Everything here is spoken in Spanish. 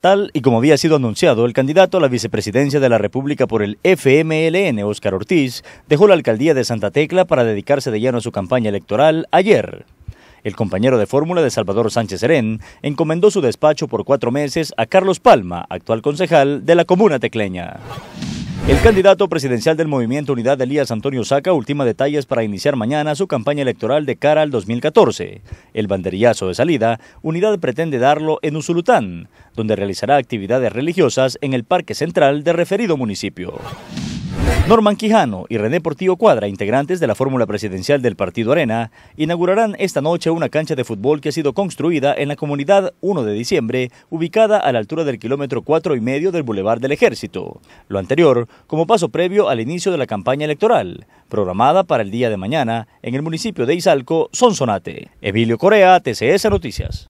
Tal y como había sido anunciado, el candidato a la vicepresidencia de la República por el FMLN, Óscar Ortiz, dejó la alcaldía de Santa Tecla para dedicarse de lleno a su campaña electoral ayer. El compañero de fórmula de Salvador Sánchez Serén encomendó su despacho por cuatro meses a Carlos Palma, actual concejal de la comuna tecleña. El candidato presidencial del Movimiento Unidad, Elías Antonio Saca, ultima detalles para iniciar mañana su campaña electoral de cara al 2014. El banderillazo de salida, Unidad pretende darlo en Usulután, donde realizará actividades religiosas en el Parque Central de referido municipio. Norman Quijano y René Portillo Cuadra, integrantes de la fórmula presidencial del Partido Arena, inaugurarán esta noche una cancha de fútbol que ha sido construida en la comunidad 1 de diciembre, ubicada a la altura del kilómetro 4 y medio del Boulevard del Ejército. Lo anterior como paso previo al inicio de la campaña electoral, programada para el día de mañana en el municipio de Izalco, Sonsonate. Emilio Corea, TCS Noticias.